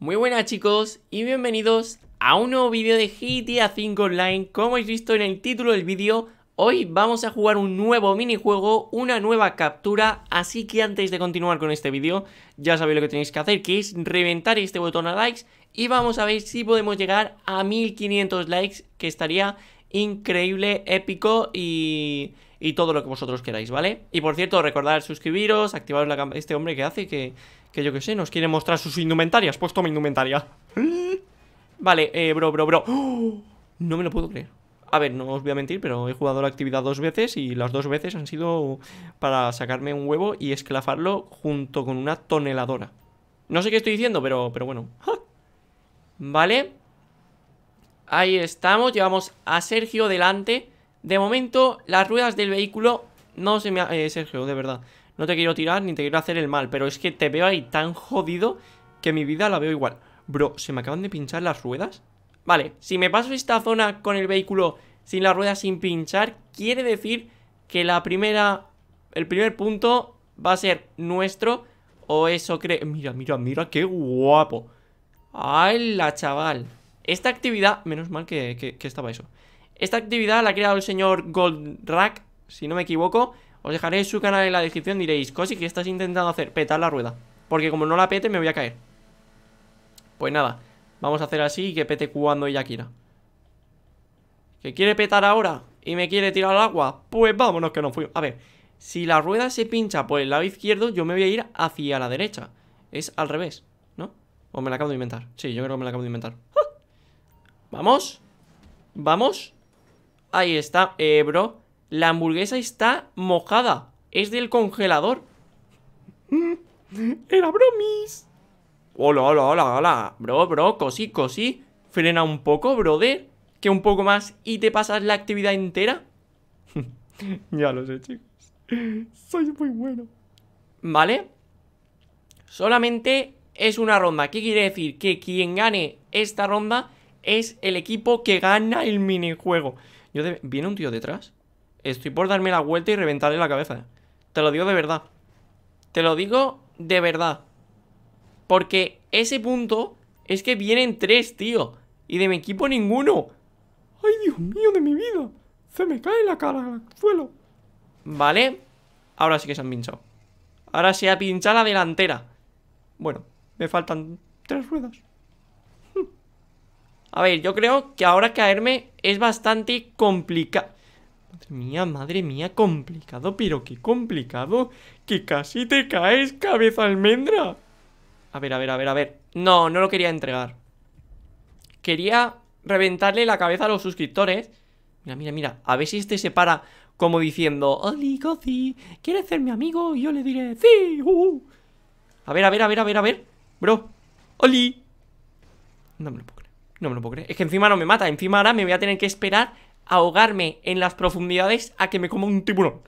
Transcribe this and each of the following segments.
Muy buenas chicos y bienvenidos a un nuevo vídeo de GTA 5 Online Como habéis visto en el título del vídeo Hoy vamos a jugar un nuevo minijuego, una nueva captura Así que antes de continuar con este vídeo Ya sabéis lo que tenéis que hacer Que es reventar este botón a likes Y vamos a ver si podemos llegar a 1500 likes Que estaría increíble, épico y, y todo lo que vosotros queráis, ¿vale? Y por cierto, recordad suscribiros, activaros la este hombre que hace que que yo que sé, nos quiere mostrar sus indumentarias Pues toma indumentaria Vale, eh, bro, bro, bro ¡Oh! No me lo puedo creer a ver, no os voy a mentir, pero he jugado la actividad dos veces y las dos veces han sido para sacarme un huevo y esclafarlo junto con una toneladora. No sé qué estoy diciendo, pero, pero bueno. Vale. Ahí estamos, llevamos a Sergio delante. De momento, las ruedas del vehículo no se me... Ha... Eh, Sergio, de verdad. No te quiero tirar ni te quiero hacer el mal, pero es que te veo ahí tan jodido que mi vida la veo igual. Bro, ¿se me acaban de pinchar las ruedas? Vale, si me paso esta zona con el vehículo sin las ruedas sin pinchar, quiere decir que la primera, el primer punto va a ser nuestro o eso cree... Mira, mira, mira, qué guapo. Ay la chaval! Esta actividad, menos mal que, que, estaba eso. Esta actividad la ha creado el señor Goldrack, si no me equivoco. Os dejaré su canal en la descripción Diréis, Cosi, ¿qué estás intentando hacer? Petar la rueda Porque como no la pete me voy a caer Pues nada Vamos a hacer así y que pete cuando ella quiera ¿Que quiere petar ahora? ¿Y me quiere tirar al agua? Pues vámonos que no fui A ver, si la rueda se pincha por el lado izquierdo Yo me voy a ir hacia la derecha Es al revés, ¿no? O me la acabo de inventar Sí, yo creo que me la acabo de inventar ¡Ah! Vamos Vamos Ahí está, eh, bro la hamburguesa está mojada. Es del congelador. Era bromis. Hola, hola, hola, hola. Bro, bro, cosí, cosí. Frena un poco, brother. Que un poco más y te pasas la actividad entera. ya lo sé, chicos. Soy muy bueno. ¿Vale? Solamente es una ronda. ¿Qué quiere decir? Que quien gane esta ronda es el equipo que gana el minijuego. Yo ¿Viene un tío detrás? Estoy por darme la vuelta y reventarle la cabeza. Te lo digo de verdad. Te lo digo de verdad. Porque ese punto es que vienen tres, tío. Y de mi equipo ninguno. ¡Ay, Dios mío de mi vida! Se me cae la cara al suelo. Vale. Ahora sí que se han pinchado. Ahora se ha pinchado la delantera. Bueno, me faltan tres ruedas. Hmm. A ver, yo creo que ahora caerme es bastante complicado. Madre mía, madre mía, complicado, pero qué complicado. Que casi te caes, cabeza almendra. A ver, a ver, a ver, a ver. No, no lo quería entregar. Quería reventarle la cabeza a los suscriptores. Mira, mira, mira. A ver si este se para como diciendo, Oli, Gozi, ¿quieres ser mi amigo? Y yo le diré, sí. Uh. A ver, a ver, a ver, a ver, a ver. Bro, Oli. No me lo puedo creer. No me lo puedo creer. Es que encima no me mata. Encima ahora me voy a tener que esperar ahogarme en las profundidades a que me coma un tiburón.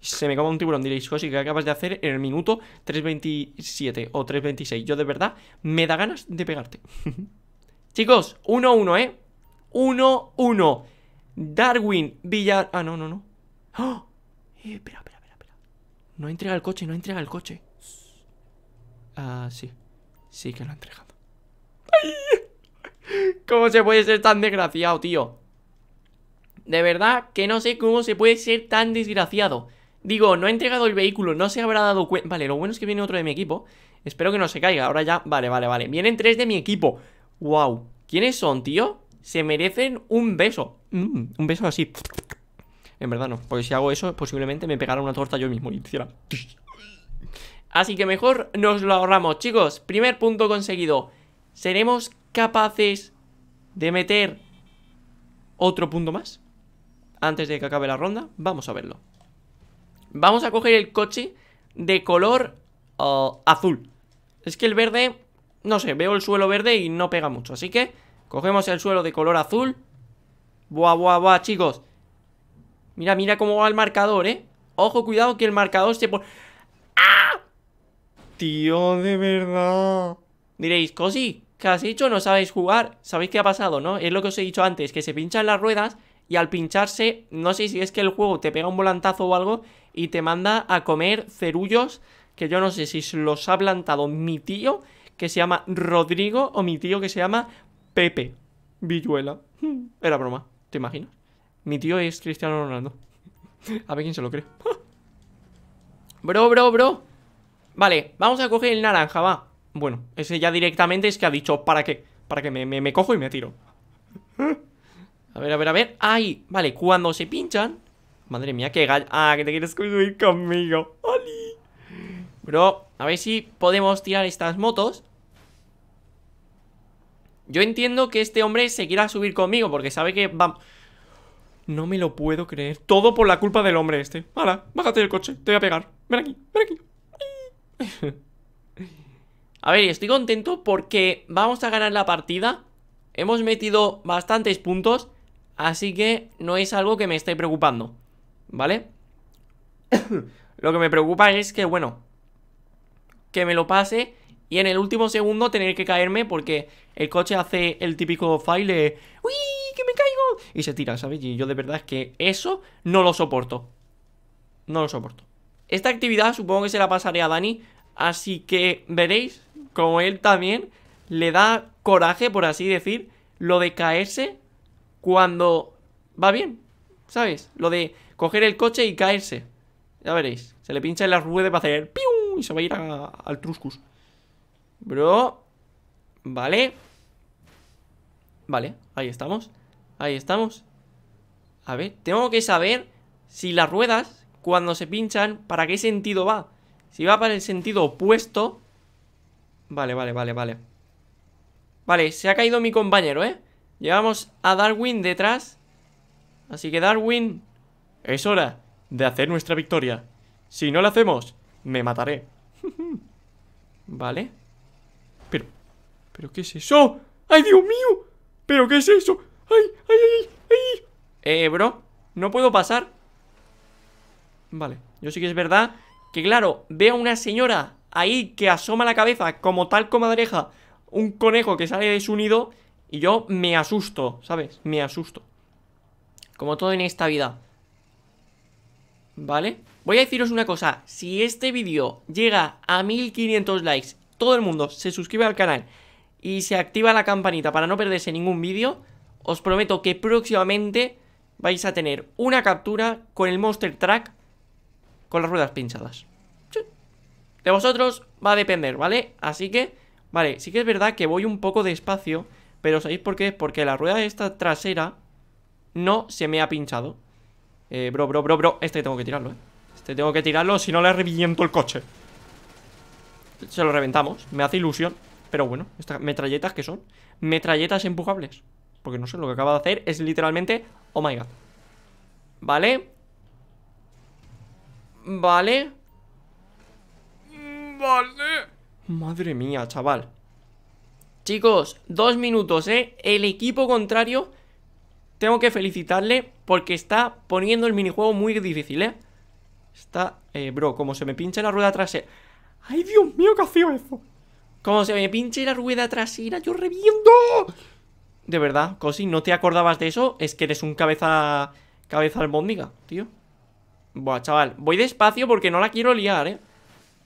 Se me coma un tiburón, diréis, José, ¿qué acabas de hacer en el minuto 3.27 o 3.26? Yo de verdad me da ganas de pegarte. Chicos, 1-1, ¿eh? 1-1. Darwin Villar... Ah, no, no, no. ¡Oh! Eh, espera, espera, espera, espera. No entrega el coche, no entrega el coche. Ah, sí. Sí que lo ha entregado. ¡Ay! ¿Cómo se puede ser tan desgraciado, tío? De verdad que no sé cómo se puede ser tan desgraciado. Digo, no ha entregado el vehículo, no se habrá dado cuenta. Vale, lo bueno es que viene otro de mi equipo. Espero que no se caiga, ahora ya. Vale, vale, vale. Vienen tres de mi equipo. ¡Wow! ¿Quiénes son, tío? Se merecen un beso. Mm, un beso así. En verdad no, porque si hago eso, posiblemente me pegara una torta yo mismo y hiciera. Así que mejor nos lo ahorramos, chicos. Primer punto conseguido. Seremos capaces de meter otro punto más antes de que acabe la ronda. Vamos a verlo. Vamos a coger el coche de color uh, azul. Es que el verde, no sé, veo el suelo verde y no pega mucho. Así que cogemos el suelo de color azul. Buah, buah, buah, chicos. Mira, mira cómo va el marcador, ¿eh? Ojo, cuidado que el marcador se pone... ¡Ah! Tío, de verdad. Diréis, Cosi, ¿Qué has dicho, No sabéis jugar. ¿Sabéis qué ha pasado, no? Es lo que os he dicho antes, que se pinchan las ruedas y al pincharse, no sé si es que el juego te pega un volantazo o algo y te manda a comer cerullos que yo no sé si los ha plantado mi tío que se llama Rodrigo o mi tío que se llama Pepe Villuela. Era broma, ¿te imaginas? Mi tío es Cristiano Ronaldo. A ver quién se lo cree. bro, bro, bro. Vale, vamos a coger el naranja, va. Bueno, ese ya directamente es que ha dicho, ¿para qué? Para que me, cojo y me tiro. a ver, a ver, a ver. ¡Ay! Vale, cuando se pinchan... Madre mía, qué gallo. ¡Ah, que te quieres subir conmigo! ¡Oli! Bro, a ver si podemos tirar estas motos. Yo entiendo que este hombre se quiera subir conmigo porque sabe que va... No me lo puedo creer. Todo por la culpa del hombre este. Hala, bájate del coche, te voy a pegar. Ven aquí, ven aquí. A ver, estoy contento porque vamos a ganar la partida. Hemos metido bastantes puntos, así que no es algo que me esté preocupando, ¿vale? lo que me preocupa es que, bueno, que me lo pase y en el último segundo tener que caerme porque el coche hace el típico file ¡Uy! ¡Que me caigo! Y se tira, ¿sabes? Y yo de verdad es que eso no lo soporto. No lo soporto. Esta actividad supongo que se la pasaré a Dani, así que veréis como él también, le da coraje, por así decir, lo de caerse cuando va bien, ¿sabes? Lo de coger el coche y caerse. Ya veréis, se le pincha en las ruedas para hacer ¡pium! y se va a ir al Truscus. Bro, vale. Vale, ahí estamos. Ahí estamos. A ver, tengo que saber si las ruedas, cuando se pinchan, ¿para qué sentido va? Si va para el sentido opuesto, Vale, vale, vale, vale Vale, se ha caído mi compañero, ¿eh? Llevamos a Darwin detrás Así que Darwin Es hora de hacer nuestra victoria Si no la hacemos Me mataré Vale Pero, ¿pero qué es eso? ¡Ay, Dios mío! ¿Pero qué es eso? ¡Ay, ay, ay, Eh, bro, no puedo pasar Vale, yo sí que es verdad Que claro, veo a una señora ahí que asoma la cabeza como tal comadreja un conejo que sale de su nido y yo me asusto, ¿sabes? Me asusto. Como todo en esta vida. ¿Vale? Voy a deciros una cosa, si este vídeo llega a 1500 likes, todo el mundo se suscribe al canal y se activa la campanita para no perderse ningún vídeo, os prometo que próximamente vais a tener una captura con el Monster Track con las ruedas pinchadas. De vosotros va a depender, ¿vale? Así que, vale, sí que es verdad que voy un poco despacio, pero ¿sabéis por qué? Porque la rueda esta trasera no se me ha pinchado. Eh, bro, bro, bro, bro, este tengo que tirarlo, ¿eh? Este tengo que tirarlo, si no le reviento el coche. Se lo reventamos, me hace ilusión. Pero bueno, estas metralletas que son Metralletas empujables Porque no sé, lo que acaba de hacer es literalmente Oh my god Vale Vale ¿eh? Madre mía, chaval. Chicos, dos minutos, ¿eh? El equipo contrario, tengo que felicitarle porque está poniendo el minijuego muy difícil, ¿eh? Está, eh, bro, como se me pinche la rueda trasera. ¡Ay, Dios mío, qué hacía eso! Como se me pinche la rueda trasera, yo reviendo De verdad, Cosi, ¿no te acordabas de eso? Es que eres un cabeza... Cabeza albóndiga, tío. Buah, chaval, voy despacio porque no la quiero liar, ¿eh?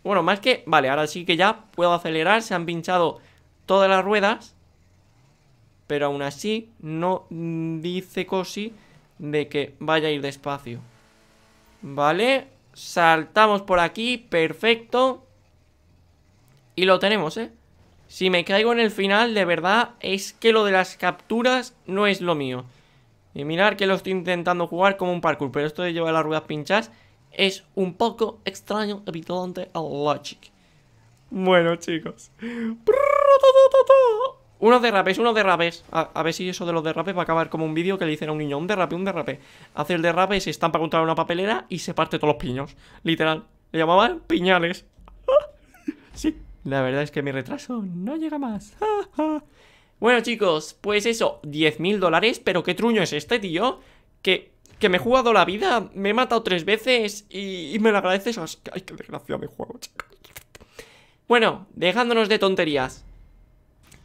Bueno, más que... Vale, ahora sí que ya puedo acelerar. Se han pinchado todas las ruedas. Pero aún así no dice Cosi de que vaya a ir despacio. Vale, saltamos por aquí, perfecto. Y lo tenemos, ¿eh? Si me caigo en el final, de verdad, es que lo de las capturas no es lo mío. Y mirar que lo estoy intentando jugar como un parkour, pero esto de llevar las ruedas pinchadas es un poco extraño, evidente a Logic. Bueno, chicos. Unos derrapes, unos derrapes. A, a, ver si eso de los derrapes va a acabar como un vídeo que le dicen a un niño: un derrape, un derrape. Hace el derrape, se estampa contra una papelera y se parte todos los piños. Literal. Le llamaban piñales. sí, la verdad es que mi retraso no llega más. bueno, chicos, pues eso: 10.000 dólares. Pero qué truño es este, tío. Que que me he jugado la vida, me he matado tres veces y, me lo agradeces. Ay, qué desgracia de juego, chicos. Bueno, dejándonos de tonterías.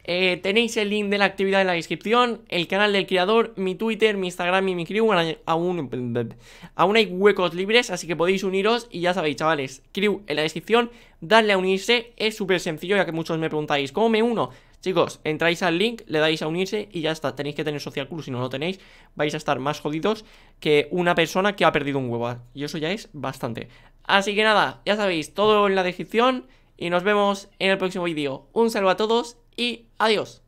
Eh, tenéis el link de la actividad en la descripción, el canal del creador, mi Twitter, mi Instagram y mi crew. Aún, hay huecos libres, así que podéis uniros. Y ya sabéis, chavales, crew en la descripción, darle a unirse. Es súper sencillo, ya que muchos me preguntáis, ¿cómo me uno? Chicos, entráis al link, le dais a unirse y ya está. Tenéis que tener Social Club, si no lo tenéis, vais a estar más jodidos que una persona que ha perdido un huevo. Y eso ya es bastante. Así que nada, ya sabéis, todo en la descripción y nos vemos en el próximo vídeo. Un saludo a todos y adiós.